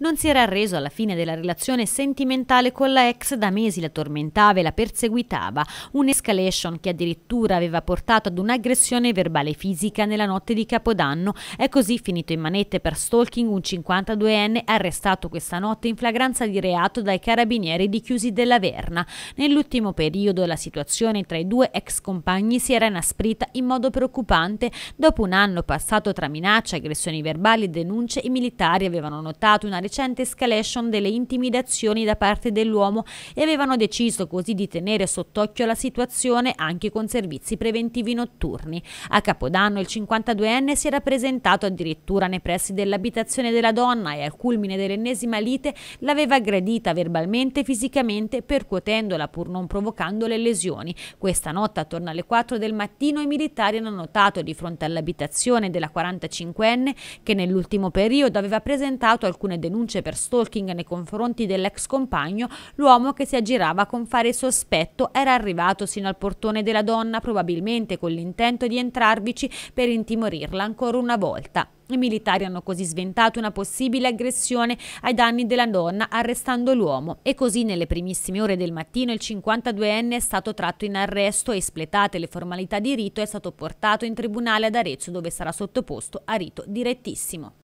Non si era arreso alla fine della relazione sentimentale con la ex da mesi la tormentava e la perseguitava, un'escalation che addirittura aveva portato ad un'aggressione verbale e fisica nella notte di Capodanno. È così finito in manette per stalking un 52enne arrestato questa notte in flagranza di reato dai carabinieri di Chiusi della Verna. Nell'ultimo periodo la situazione tra i due ex compagni si era inasprita in modo preoccupante. Dopo un anno passato tra minacce, aggressioni verbali e denunce, i militari avevano notato una recente escalation delle intimidazioni da parte dell'uomo e avevano deciso così di tenere sott'occhio la situazione anche con servizi preventivi notturni. A Capodanno il 52enne si era presentato addirittura nei pressi dell'abitazione della donna e al culmine dell'ennesima lite l'aveva aggredita verbalmente e fisicamente percuotendola pur non provocando le lesioni. Questa notte attorno alle 4 del mattino i militari hanno notato di fronte all'abitazione della 45enne che nell'ultimo periodo aveva presentato alcune denunce denunce per stalking nei confronti dell'ex compagno, l'uomo che si aggirava con fare sospetto era arrivato sino al portone della donna, probabilmente con l'intento di entrarvici per intimorirla ancora una volta. I militari hanno così sventato una possibile aggressione ai danni della donna arrestando l'uomo e così nelle primissime ore del mattino il 52enne è stato tratto in arresto e espletate le formalità di rito è stato portato in tribunale ad Arezzo dove sarà sottoposto a rito direttissimo.